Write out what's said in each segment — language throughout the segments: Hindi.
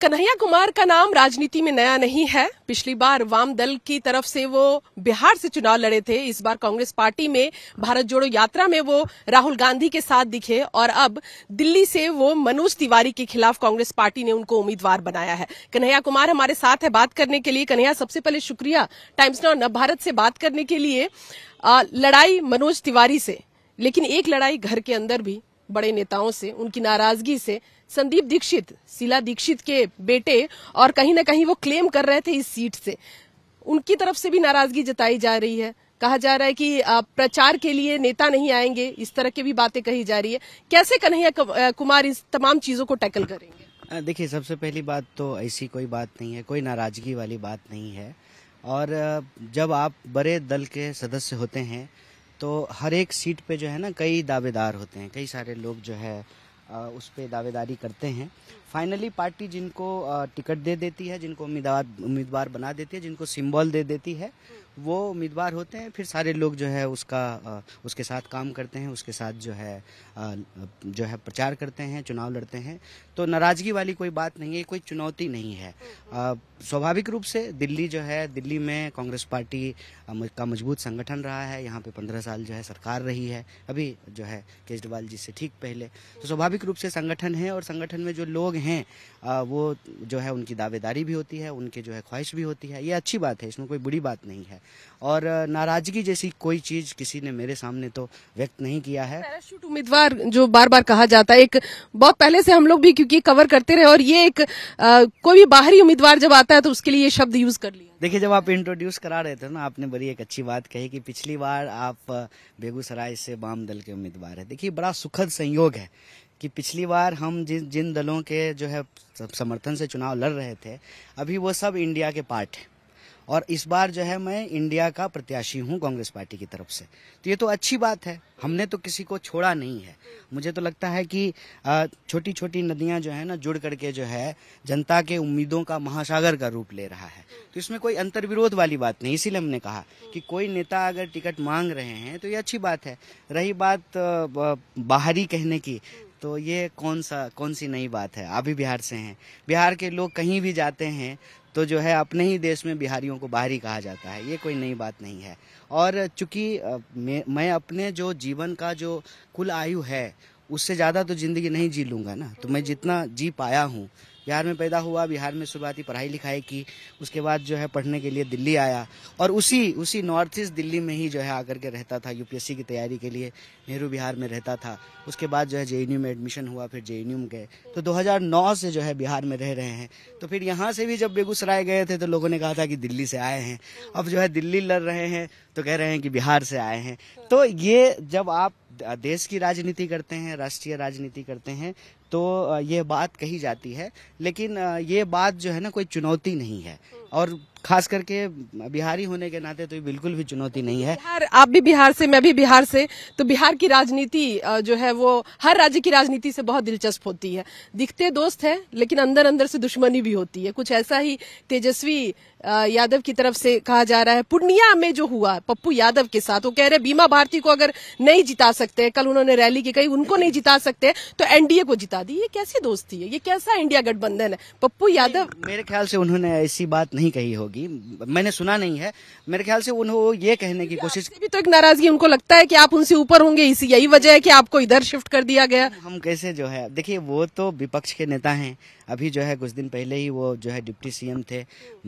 कन्हैया कुमार का नाम राजनीति में नया नहीं है पिछली बार वाम दल की तरफ से वो बिहार से चुनाव लड़े थे इस बार कांग्रेस पार्टी में भारत जोड़ो यात्रा में वो राहुल गांधी के साथ दिखे और अब दिल्ली से वो मनोज तिवारी के खिलाफ कांग्रेस पार्टी ने उनको उम्मीदवार बनाया है कन्हैया कुमार हमारे साथ है बात करने के लिए कन्हैया सबसे पहले शुक्रिया टाइम्स नाउ नव भारत से बात करने के लिए आ, लड़ाई मनोज तिवारी से लेकिन एक लड़ाई घर के अंदर भी बड़े नेताओं से उनकी नाराजगी से संदीप दीक्षित शीला दीक्षित के बेटे और कहीं ना कहीं वो क्लेम कर रहे थे इस सीट से उनकी तरफ से भी नाराजगी जताई जा रही है कहा जा रहा है कि प्रचार के लिए नेता नहीं आएंगे इस तरह की भी बातें कही जा रही है कैसे कन्हैया कुमार इस तमाम चीजों को टैकल करेंगे देखिए सबसे पहली बात तो ऐसी कोई बात नहीं है कोई नाराजगी वाली बात नहीं है और जब आप बड़े दल के सदस्य होते हैं तो हर एक सीट पे जो है ना कई दावेदार होते हैं कई सारे लोग जो है उस पर दावेदारी करते हैं फाइनली पार्टी जिनको टिकट दे देती है जिनको उम्मीदवार उम्मीदवार बना देती है जिनको सिंबल दे देती है वो उम्मीदवार होते हैं फिर सारे लोग जो है उसका उसके साथ काम करते हैं उसके साथ जो है जो है प्रचार करते हैं चुनाव लड़ते हैं तो नाराज़गी वाली कोई बात नहीं है कोई चुनौती नहीं है स्वाभाविक रूप से दिल्ली जो है दिल्ली में कांग्रेस पार्टी का मजबूत संगठन रहा है यहाँ पे पंद्रह साल जो है सरकार रही है अभी जो है केजरीवाल जी से ठीक पहले तो स्वाभाविक रूप से संगठन है और संगठन में जो लोग हैं वो जो है उनकी दावेदारी भी होती है उनके जो है ख्वाहिश भी होती है ये अच्छी बात है इसमें कोई बुरी बात नहीं है और नाराजगी जैसी कोई चीज किसी ने मेरे सामने तो व्यक्त नहीं किया है पैराशूट उम्मीदवार जो बार बार कहा जाता है एक बहुत पहले से हम लोग भी क्योंकि कवर करते रहे और ये एक आ, कोई भी बाहरी उम्मीदवार जब आता है तो उसके लिए ये शब्द यूज कर लिया देखिए जब आप इंट्रोड्यूस करा रहे थे ना आपने बड़ी एक अच्छी बात कही कि पिछली बार आप बेगूसराय से वाम दल के उम्मीदवार है देखिए बड़ा सुखद संयोग है कि पिछली बार हम जिन जिन दलों के जो है समर्थन से चुनाव लड़ रहे थे अभी वो सब इंडिया के पार्ट हैं और इस बार जो है मैं इंडिया का प्रत्याशी हूँ कांग्रेस पार्टी की तरफ से तो ये तो अच्छी बात है हमने तो किसी को छोड़ा नहीं है मुझे तो लगता है कि छोटी छोटी नदियाँ जो है ना जुड़ करके जो है जनता के उम्मीदों का महासागर का रूप ले रहा है तो इसमें कोई अंतर्विरोध वाली बात नहीं इसीलिए हमने कहा कि कोई नेता अगर टिकट मांग रहे हैं तो ये अच्छी बात है रही बात बाहरी कहने की तो ये कौन सा कौन सी नई बात है अभी बिहार से हैं बिहार के लोग कहीं भी जाते हैं तो जो है अपने ही देश में बिहारियों को बाहरी कहा जाता है ये कोई नई बात नहीं है और चूंकि मैं अपने जो जीवन का जो कुल आयु है उससे ज़्यादा तो ज़िंदगी नहीं जी लूँगा ना तो मैं जितना जी पाया हूँ बिहार में पैदा हुआ बिहार में शुरुआती पढ़ाई लिखाई की उसके बाद जो है पढ़ने के लिए दिल्ली आया और उसी उसी नॉर्थ ईस्ट दिल्ली में ही जो है आकर के रहता था यूपीएससी की तैयारी के लिए नेहरू बिहार में रहता था उसके बाद जो है जे में एडमिशन हुआ फिर जे में गए तो दो से जो है बिहार में रह रहे हैं तो फिर यहाँ से भी जब बेगूसराय गए थे तो लोगों ने कहा था कि दिल्ली से आए हैं अब जो है दिल्ली लड़ रहे हैं तो कह रहे हैं कि बिहार से आए हैं तो ये जब आप देश की राजनीति करते हैं राष्ट्रीय राजनीति करते हैं तो ये बात कही जाती है लेकिन ये बात जो है ना कोई चुनौती नहीं है और खास करके बिहारी होने के नाते तो ये बिल्कुल भी चुनौती नहीं है बिहार आप भी बिहार से मैं भी बिहार से तो बिहार की राजनीति जो है वो हर राज्य की राजनीति से बहुत दिलचस्प होती है दिखते दोस्त हैं लेकिन अंदर अंदर से दुश्मनी भी होती है कुछ ऐसा ही तेजस्वी यादव की तरफ से कहा जा रहा है पूर्णिया में जो हुआ पप्पू यादव के साथ वो कह रहे बीमा भारती को अगर नहीं जिता सकते कल उन्होंने रैली की कही उनको नहीं जिता सकते तो एनडीए को जिता दी ये कैसी दोस्ती है ये कैसा इंडिया गठबंधन है पप्पू यादव मेरे ख्याल से उन्होंने ऐसी बात नहीं नहीं कही होगी मैंने सुना नहीं है मेरे ख्याल से उन्हों ये कहने की कोशिश भी तो एक नाराजगी उनको लगता है कि आप उनसे ऊपर होंगे इसी यही वजह है कि आपको इधर शिफ्ट कर दिया गया हम कैसे जो है देखिए वो तो विपक्ष के नेता हैं अभी जो है कुछ दिन पहले ही वो जो है डिप्टी सीएम थे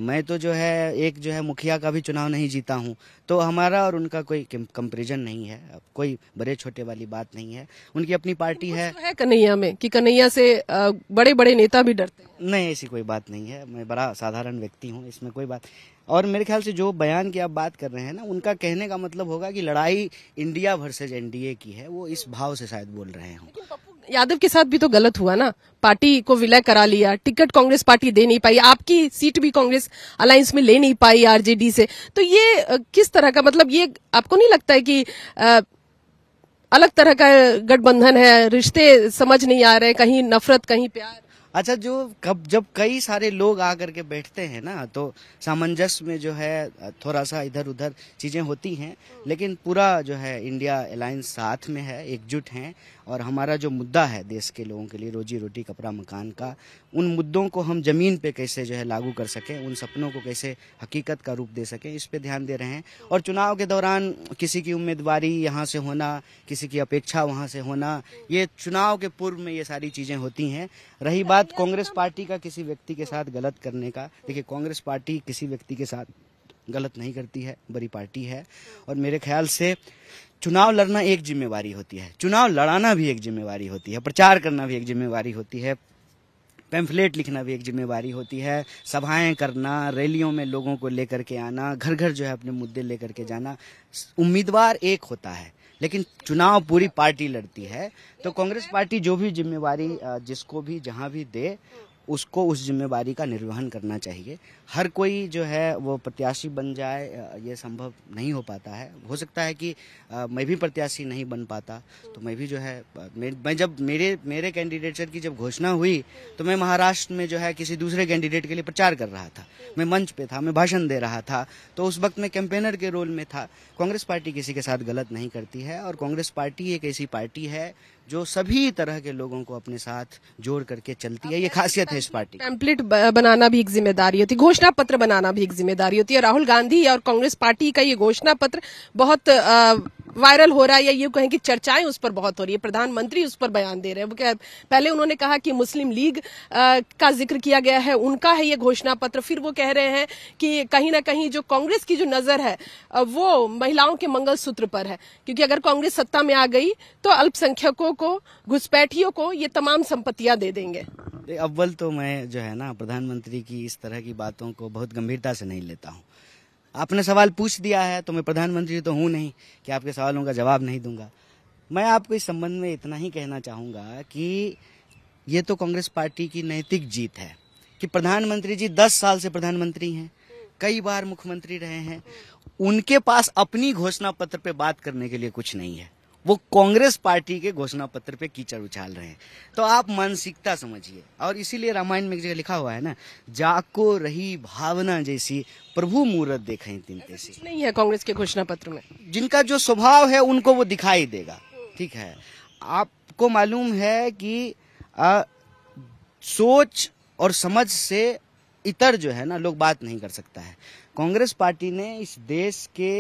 मैं तो जो है एक जो है मुखिया का भी चुनाव नहीं जीता हूँ तो हमारा और उनका कोई कंपेरिजन नहीं है कोई बड़े छोटे वाली बात नहीं है उनकी अपनी पार्टी है, तो है कन्हैया में कि कन्हैया से बड़े बड़े नेता भी डरते हैं नहीं ऐसी कोई बात नहीं है मैं बड़ा साधारण व्यक्ति हूँ इसमें कोई बात और मेरे ख्याल से जो बयान की आप बात कर रहे हैं ना उनका कहने का मतलब होगा कि लड़ाई इंडिया वर्सेज एनडीए की है वो इस भाव से शायद बोल रहे हैं यादव के साथ भी तो गलत हुआ ना पार्टी को विलय करा लिया टिकट कांग्रेस पार्टी दे नहीं पाई आपकी सीट भी कांग्रेस अलायंस में ले नहीं पाई आरजेडी से तो ये किस तरह का मतलब ये आपको नहीं लगता है कि आ, अलग तरह का गठबंधन है रिश्ते समझ नहीं आ रहे कहीं नफरत कहीं प्यार अच्छा जो कब जब कई सारे लोग आ करके बैठते हैं ना तो सामंजस्य में जो है थोड़ा सा इधर उधर चीज़ें होती हैं लेकिन पूरा जो है इंडिया अलायंस साथ में है एकजुट हैं और हमारा जो मुद्दा है देश के लोगों के लिए रोजी रोटी कपड़ा मकान का उन मुद्दों को हम ज़मीन पे कैसे जो है लागू कर सकें उन सपनों को कैसे हकीकत का रूप दे सकें इस पे ध्यान दे रहे हैं और चुनाव के दौरान किसी की उम्मीदवारी यहाँ से होना किसी की अपेक्षा वहाँ से होना ये चुनाव के पूर्व में ये सारी चीज़ें होती हैं रही बात गलत कांग्रेस पार्टी का किसी व्यक्ति के साथ गलत करने का देखिए कांग्रेस पार्टी किसी व्यक्ति के साथ गलत नहीं करती है बड़ी पार्टी है और मेरे ख्याल से चुनाव लड़ना एक जिम्मेवारी होती है चुनाव लड़ाना भी एक जिम्मेवारी होती है प्रचार करना भी एक जिम्मेवारी होती है पैम्फलेट लिखना भी एक जिम्मेवारी होती है सभाएं करना रैलियों में लोगों को लेकर के आना घर घर जो है अपने मुद्दे लेकर के जाना उम्मीदवार एक होता है लेकिन चुनाव पूरी पार्टी लड़ती है तो कांग्रेस पार्टी जो भी जिम्मेवारी जिसको भी जहां भी दे उसको उस जिम्मेवारी का निर्वहन करना चाहिए हर कोई जो है वो प्रत्याशी बन जाए ये संभव नहीं हो पाता है हो सकता है कि मैं भी प्रत्याशी नहीं बन पाता तो मैं भी जो है मैं जब मेरे मेरे कैंडिडेटर की जब घोषणा हुई तो मैं महाराष्ट्र में जो है किसी दूसरे कैंडिडेट के लिए प्रचार कर रहा था मैं मंच पे था मैं भाषण दे रहा था तो उस वक्त मैं कैंपेनर के रोल में था कांग्रेस पार्टी किसी के साथ गलत नहीं करती है और कांग्रेस पार्टी एक ऐसी पार्टी है जो सभी तरह के लोगों को अपने साथ जोड़ करके चलती है ये खासियत है इस पार्टी टेम्पलेट बनाना भी एक जिम्मेदारी होती घोषणा घोषणा पत्र बनाना भी एक जिम्मेदारी होती है राहुल गांधी और कांग्रेस पार्टी का ये घोषणा पत्र बहुत वायरल हो रहा है या ये कहें कि चर्चाएं उस पर बहुत हो रही है प्रधानमंत्री उस पर बयान दे रहे हैं पहले उन्होंने कहा कि मुस्लिम लीग का जिक्र किया गया है उनका है ये घोषणा पत्र फिर वो कह रहे हैं कि कहीं ना कहीं जो कांग्रेस की जो नजर है वो महिलाओं के मंगल सूत्र पर है क्योंकि अगर कांग्रेस सत्ता में आ गई तो अल्पसंख्यकों को घुसपैठियों को ये तमाम संपत्तियां दे देंगे अव्वल तो मैं जो है ना प्रधानमंत्री की इस तरह की बातों को बहुत गंभीरता से नहीं लेता हूँ आपने सवाल पूछ दिया है तो मैं प्रधानमंत्री तो हूँ नहीं कि आपके सवालों का जवाब नहीं दूंगा मैं आपको इस संबंध में इतना ही कहना चाहूँगा कि ये तो कांग्रेस पार्टी की नैतिक जीत है कि प्रधानमंत्री जी दस साल से प्रधानमंत्री हैं कई बार मुख्यमंत्री रहे हैं उनके पास अपनी घोषणा पत्र पे बात करने के लिए कुछ नहीं है वो कांग्रेस पार्टी के घोषणा पत्र पे कीचड़ उछाल रहे हैं तो आप मानसिकता समझिए और इसीलिए रामायण में एक जगह लिखा हुआ है ना जाको रही भावना जैसी प्रभु मूर्त देखे तीन तेजी नहीं है कांग्रेस के घोषणा पत्र में जिनका जो स्वभाव है उनको वो दिखाई देगा ठीक है आपको मालूम है कि आ, सोच और समझ से इतर जो है ना लोग बात नहीं कर सकता है कांग्रेस पार्टी ने इस देश के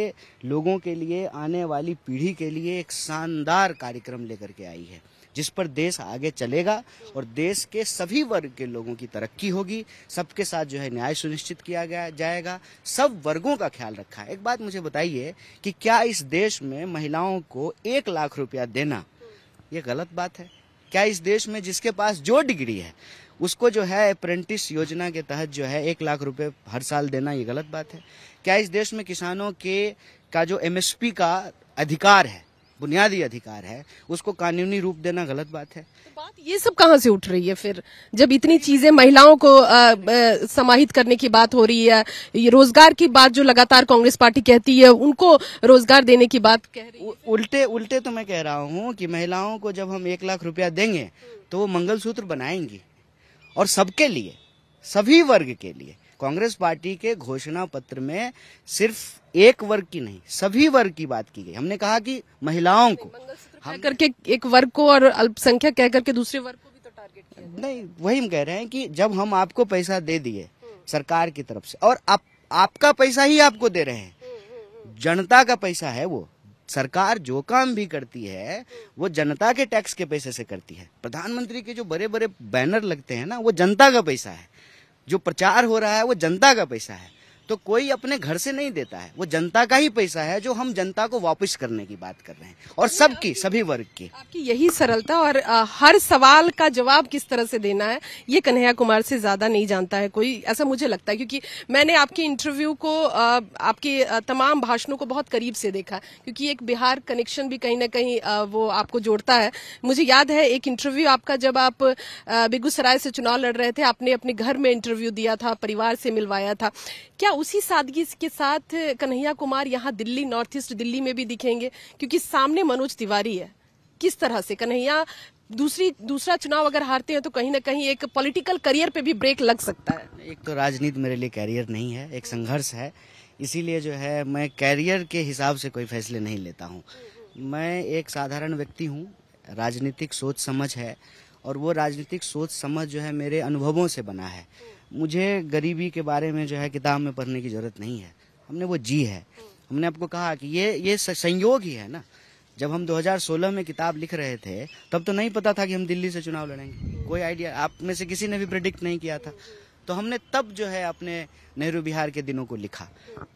लोगों के लिए आने वाली पीढ़ी के लिए एक शानदार कार्यक्रम लेकर के आई है जिस पर देश आगे चलेगा और देश के सभी वर्ग के लोगों की तरक्की होगी सबके साथ जो है न्याय सुनिश्चित किया गया जाएगा सब वर्गों का ख्याल रखा है एक बात मुझे बताइए कि क्या इस देश में महिलाओं को एक लाख रुपया देना ये गलत बात है क्या इस देश में जिसके पास जो डिग्री है उसको जो है अप्रेंटिस योजना के तहत जो है एक लाख रुपए हर साल देना ये गलत बात है क्या इस देश में किसानों के का जो एमएसपी का अधिकार है बुनियादी अधिकार है उसको कानूनी रूप देना गलत बात है तो बात ये सब कहाँ से उठ रही है फिर जब इतनी चीजें महिलाओं को आ, आ, समाहित करने की बात हो रही है ये रोजगार की बात जो लगातार कांग्रेस पार्टी कहती है उनको रोजगार देने की बात कह रही है उल्टे उल्टे तो मैं कह रहा हूँ कि महिलाओं को जब हम एक लाख रुपया देंगे तो वो मंगल सूत्र बनाएंगी और सबके लिए सभी वर्ग के लिए कांग्रेस पार्टी के घोषणा पत्र में सिर्फ एक वर्ग की नहीं सभी वर्ग की बात की गई हमने कहा कि महिलाओं को हम करके एक वर्ग को और अल्पसंख्यक कह करके दूसरे वर्ग को भी तो टारगेट किया नहीं वही हम कह रहे हैं कि जब हम आपको पैसा दे दिए हम्म। सरकार की तरफ से और आप, आपका पैसा ही आपको दे रहे हैं हम्म, हम्म, जनता का पैसा है वो सरकार जो काम भी करती है वो जनता के टैक्स के पैसे से करती है प्रधानमंत्री के जो बड़े बड़े बैनर लगते हैं ना वो जनता का पैसा है जो प्रचार हो रहा है वो जनता का पैसा है तो कोई अपने घर से नहीं देता है वो जनता का ही पैसा है जो हम जनता को वापस करने की बात कर रहे हैं और तो सबकी सभी वर्ग की आपकी यही सरलता और आ, हर सवाल का जवाब किस तरह से देना है ये कन्हैया कुमार से ज्यादा नहीं जानता है कोई ऐसा मुझे लगता है क्योंकि मैंने आपके इंटरव्यू को आ, आपके तमाम भाषणों को बहुत करीब से देखा क्योंकि एक बिहार कनेक्शन भी कहीं ना कहीं वो आपको जोड़ता है मुझे याद है एक इंटरव्यू आपका जब आप बेगूसराय से चुनाव लड़ रहे थे आपने अपने घर में इंटरव्यू दिया था परिवार से मिलवाया था क्या उसी सादगी के साथ कन्हैया कुमार यहाँ दिल्ली नॉर्थ ईस्ट दिल्ली में भी दिखेंगे क्योंकि सामने मनोज तिवारी है किस तरह से कन्हैया दूसरी दूसरा चुनाव अगर हारते हैं तो कहीं ना कहीं एक पॉलिटिकल करियर पे भी ब्रेक लग सकता है एक तो राजनीति मेरे लिए करियर नहीं है एक संघर्ष है इसीलिए जो है मैं कैरियर के हिसाब से कोई फैसले नहीं लेता हूँ मैं एक साधारण व्यक्ति हूँ राजनीतिक सोच समझ है और वो राजनीतिक सोच समझ जो है मेरे अनुभवों से बना है मुझे गरीबी के बारे में जो है किताब में पढ़ने की जरूरत नहीं है हमने वो जी है हमने आपको कहा कि ये ये संयोग ही है ना जब हम 2016 में किताब लिख रहे थे तब तो नहीं पता था कि हम दिल्ली से चुनाव लड़ेंगे कोई आइडिया आप में से किसी ने भी प्रिडिक्ट नहीं किया था तो हमने तब जो है अपने नेहरू बिहार के दिनों को लिखा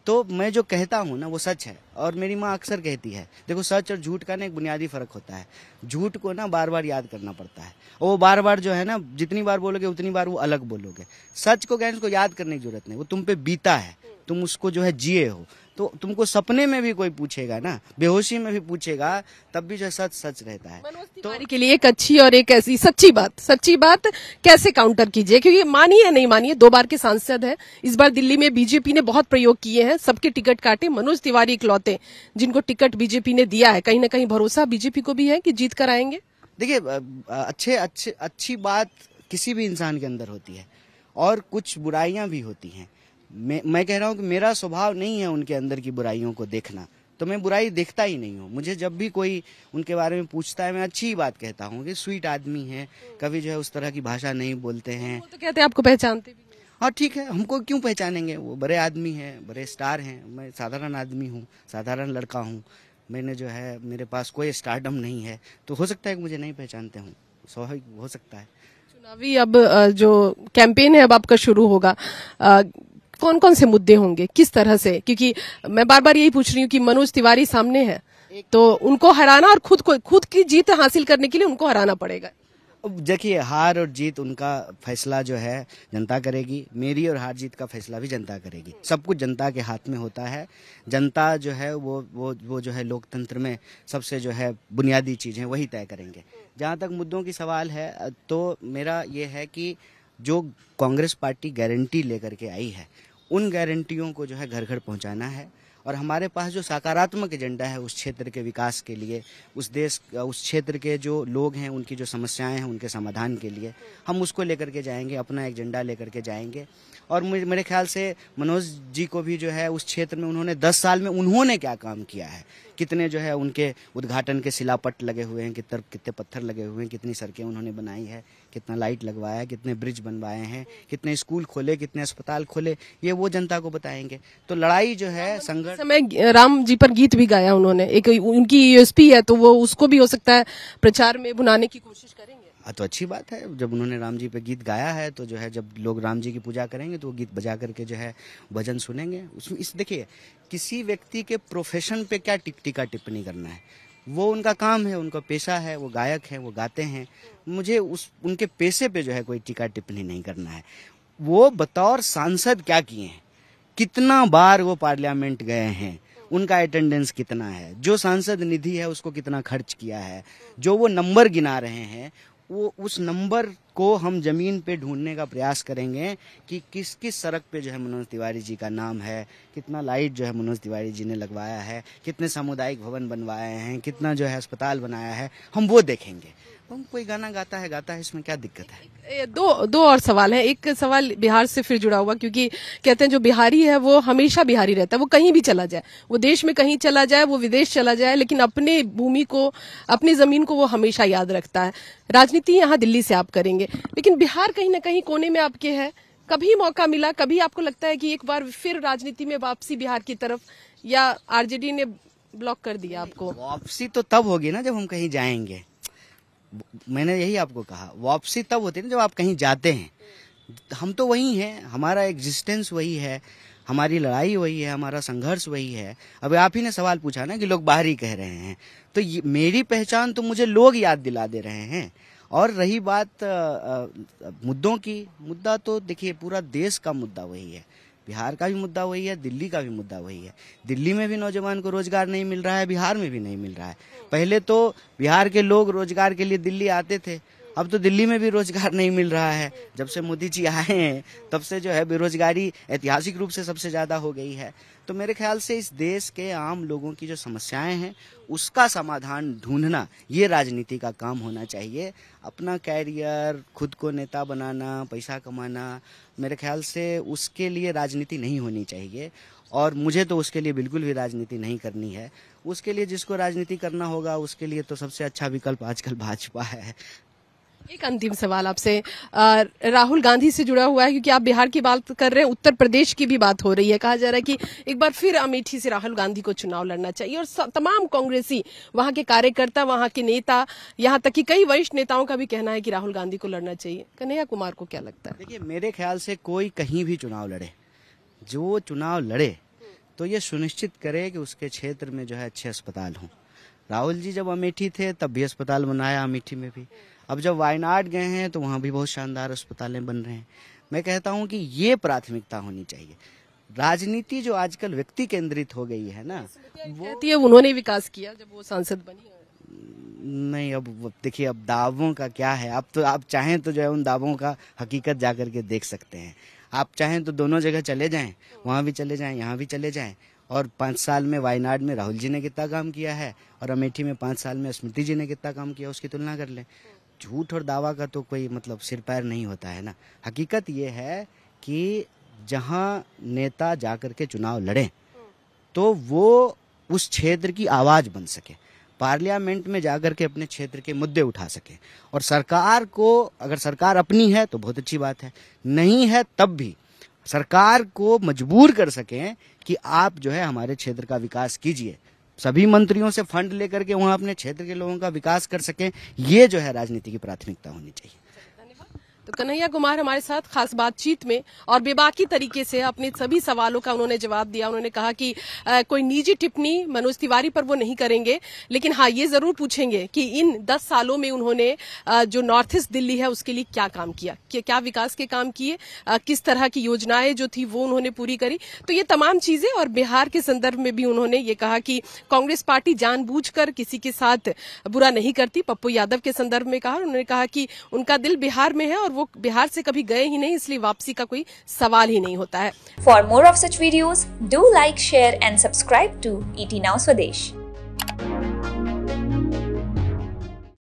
तो मैं जो कहता हूँ ना वो सच है और मेरी माँ अक्सर कहती है देखो सच और झूठ का ना एक बुनियादी फ़र्क होता है झूठ को ना बार बार याद करना पड़ता है और वो बार बार जो है ना जितनी बार बोलोगे उतनी बार वो अलग बोलोगे सच को कहें उसको याद करने की जरूरत नहीं वो तुम पे बीता है तुम उसको जो है जिए हो तो तुमको सपने में भी कोई पूछेगा ना बेहोशी में भी पूछेगा तब भी जो सच सच रहता है तो के लिए एक अच्छी और एक ऐसी सच्ची बात सच्ची बात कैसे काउंटर कीजिए क्योंकि मानिए नहीं मानिए दो बार के सांसद है इस बार दिल्ली में बीजेपी ने बहुत प्रयोग किए हैं सबके टिकट काटे मनोज तिवारी इकलौते जिनको टिकट बीजेपी ने दिया है कहीं ना कहीं भरोसा बीजेपी को भी है कि जीत कर आएंगे देखिये अच्छे अच्छे अच्छी बात किसी भी इंसान के अंदर होती है और कुछ बुराइयां भी होती हैं मैं कह रहा हूँ कि मेरा स्वभाव नहीं है उनके अंदर की बुराइयों को देखना तो मैं बुराई देखता ही नहीं हूँ मुझे जब भी कोई उनके बारे में पूछता है मैं अच्छी ही बात कहता हूँ कि स्वीट आदमी है कभी जो है उस तरह की भाषा नहीं बोलते हैं तो कहते हैं आपको पहचानते हाँ ठीक है हमको क्यों पहचानेंगे वो बड़े आदमी हैं बड़े स्टार हैं मैं साधारण आदमी हूँ साधारण लड़का हूँ मैंने जो है मेरे पास कोई स्टार्टअप नहीं है तो हो सकता है कि मुझे नहीं पहचानते हूँ स्वाभाविक हो सकता है चुनावी अब जो कैंपेन है अब आपका शुरू होगा कौन कौन से मुद्दे होंगे किस तरह से क्योंकि मैं बार बार यही पूछ रही हूँ कि मनोज तिवारी सामने है तो उनको हराना और खुद को खुद की जीत हासिल करने के लिए उनको हराना पड़ेगा देखिए हार और जीत उनका फैसला जो है जनता करेगी मेरी और हार जीत का फैसला भी जनता करेगी सब कुछ जनता के हाथ में होता है जनता जो है वो वो वो जो है लोकतंत्र में सबसे जो है बुनियादी चीज़ें वही तय करेंगे जहाँ तक मुद्दों की सवाल है तो मेरा ये है कि जो कांग्रेस पार्टी गारंटी लेकर के आई है उन गारंटियों को जो है घर घर पहुंचाना है और हमारे पास जो सकारात्मक एजेंडा है उस क्षेत्र के विकास के लिए उस देश उस क्षेत्र के जो लोग हैं उनकी जो समस्याएं हैं उनके समाधान के लिए हम उसको लेकर के जाएंगे अपना एजेंडा लेकर के जाएंगे और मेरे ख्याल से मनोज जी को भी जो है उस क्षेत्र में उन्होंने दस साल में उन्होंने क्या काम किया है कितने जो है उनके उद्घाटन के शिलापट लगे हुए हैं कितने कितने पत्थर लगे हुए हैं कितनी सड़कें उन्होंने बनाई है कितना लाइट लगवाया कितने ब्रिज बनवाए हैं कितने स्कूल खोले कितने अस्पताल खोले ये वो जनता को बताएंगे तो लड़ाई जो है संघर्ष समय राम जी पर गीत भी गाया उन्होंने एक उनकी यूएसपी है तो वो उसको भी हो सकता है प्रचार में बुनाने की कोशिश करेंगे हाँ, तो अच्छी बात है जब उन्होंने राम जी पे गीत गाया है तो जो है जब लोग राम जी की पूजा करेंगे तो वो गीत बजा करके जो है भजन सुनेंगे उसमें इस देखिए किसी व्यक्ति के प्रोफेशन पे क्या टिप्पणी का टिप्पणी करना है वो उनका काम है उनका पेशा है वो गायक है वो गाते हैं मुझे उस उनके पेशे पे जो है कोई टीका टिप्पणी नहीं करना है वो बतौर सांसद क्या किए हैं कितना बार वो पार्लियामेंट गए हैं उनका अटेंडेंस कितना है जो सांसद निधि है उसको कितना खर्च किया है जो वो नंबर गिना रहे हैं वो उस नंबर को हम जमीन पे ढूंढने का प्रयास करेंगे कि किस किस सड़क पे जो है मनोज तिवारी जी का नाम है कितना लाइट जो है मनोज तिवारी जी ने लगवाया है कितने सामुदायिक भवन बनवाए हैं कितना जो है अस्पताल बनाया है हम वो देखेंगे कोई गाना गाता है गाता है इसमें क्या दिक्कत है दो दो और सवाल है एक सवाल बिहार से फिर जुड़ा हुआ क्योंकि कहते हैं जो बिहारी है वो हमेशा बिहारी रहता है वो कहीं भी चला जाए वो देश में कहीं चला जाए वो विदेश चला जाए लेकिन अपने भूमि को अपनी जमीन को वो हमेशा याद रखता है राजनीति यहाँ दिल्ली से आप करेंगे लेकिन बिहार कहीं ना कहीं कोने में आपके है कभी मौका मिला कभी आपको लगता है कि एक बार फिर राजनीति में वापसी बिहार की तरफ या आरजेडी ने ब्लॉक कर दिया आपको वापसी तो तब होगी ना जब हम कहीं जाएंगे मैंने यही आपको कहा वापसी तब होती है ना जब आप कहीं जाते हैं हम तो वही हैं हमारा एग्जिस्टेंस वही है हमारी लड़ाई वही है हमारा संघर्ष वही है अब आप ही ने सवाल पूछा ना कि लोग बाहर ही कह रहे हैं तो मेरी पहचान तो मुझे लोग याद दिला दे रहे हैं और रही बात आ, आ, मुद्दों की मुद्दा तो देखिए पूरा देश का मुद्दा वही है बिहार का भी मुद्दा वही है दिल्ली का भी मुद्दा वही है दिल्ली में भी नौजवान को रोजगार नहीं मिल रहा है बिहार में भी नहीं मिल रहा है पहले तो बिहार के लोग रोजगार के लिए दिल्ली आते थे अब तो दिल्ली में भी रोजगार नहीं मिल रहा है जब से मोदी जी आए हैं तब से जो है बेरोजगारी ऐतिहासिक रूप से सबसे ज़्यादा हो गई है तो मेरे ख्याल से इस देश के आम लोगों की जो समस्याएं हैं उसका समाधान ढूंढना ये राजनीति का काम होना चाहिए अपना कैरियर खुद को नेता बनाना पैसा कमाना मेरे ख्याल से उसके लिए राजनीति नहीं होनी चाहिए और मुझे तो उसके लिए बिल्कुल भी राजनीति नहीं करनी है उसके लिए जिसको राजनीति करना होगा उसके लिए तो सबसे अच्छा विकल्प आजकल भाजपा है एक अंतिम सवाल आपसे राहुल गांधी से जुड़ा हुआ है क्योंकि आप बिहार की बात कर रहे हैं उत्तर प्रदेश की भी बात हो रही है कहा जा रहा है कि एक बार फिर अमेठी से राहुल गांधी को चुनाव लड़ना चाहिए और तमाम कांग्रेसी वहां के कार्यकर्ता वहां के नेता यहाँ तक कि कई वरिष्ठ नेताओं का भी कहना है कि राहुल गांधी को लड़ना चाहिए कन्हैया कुमार को क्या लगता है देखिए मेरे ख्याल से कोई कहीं भी चुनाव लड़े जो चुनाव लड़े तो ये सुनिश्चित करे कि उसके क्षेत्र में जो है अच्छे अस्पताल हों राहुल जी जब अमेठी थे तब भी अस्पताल बनाया अमेठी में भी अब जब वायनाड गए हैं तो वहाँ भी बहुत शानदार अस्पतालें बन रहे हैं मैं कहता हूँ कि ये प्राथमिकता होनी चाहिए राजनीति जो आजकल व्यक्ति केंद्रित हो गई है ना वो कहती है उन्होंने विकास किया जब वो सांसद बनी नहीं अब देखिए अब दावों का क्या है आप तो आप चाहें तो जो है उन दावों का हकीकत जा करके देख सकते हैं आप चाहें तो दोनों जगह चले जाएं वहाँ भी चले जाएं यहाँ भी चले जाएं और पाँच साल में वायनाड में राहुल जी ने कितना काम किया है और अमेठी में पाँच साल में स्मृति जी ने कितना काम किया उसकी तुलना कर लें झूठ और दावा का तो कोई मतलब सिर पैर नहीं होता है ना हकीकत ये है कि जहाँ नेता जाकर के चुनाव लड़ें तो वो उस क्षेत्र की आवाज़ बन सके पार्लियामेंट में जाकर के अपने क्षेत्र के मुद्दे उठा सके और सरकार को अगर सरकार अपनी है तो बहुत अच्छी बात है नहीं है तब भी सरकार को मजबूर कर सकें कि आप जो है हमारे क्षेत्र का विकास कीजिए सभी मंत्रियों से फंड लेकर के वहां अपने क्षेत्र के लोगों का विकास कर सकें ये जो है राजनीति की प्राथमिकता होनी चाहिए तो कन्हैया कुमार हमारे साथ खास बातचीत में और बेबाकी तरीके से अपने सभी सवालों का उन्होंने जवाब दिया उन्होंने कहा कि आ, कोई निजी टिप्पणी मनोज तिवारी पर वो नहीं करेंगे लेकिन हाँ ये जरूर पूछेंगे कि इन दस सालों में उन्होंने आ, जो नॉर्थ ईस्ट दिल्ली है उसके लिए क्या काम किया कि, क्या विकास के काम किए किस तरह की योजनाएं जो थी वो उन्होंने पूरी करी तो ये तमाम चीजें और बिहार के संदर्भ में भी उन्होंने ये कहा कि कांग्रेस पार्टी जानबूझ किसी के साथ बुरा नहीं करती पप्पू यादव के संदर्भ में कहा उन्होंने कहा कि उनका दिल बिहार में है और वो बिहार से कभी गए ही नहीं इसलिए वापसी का कोई सवाल ही नहीं होता है for more of such videos do like share and subscribe to it now स्वदेश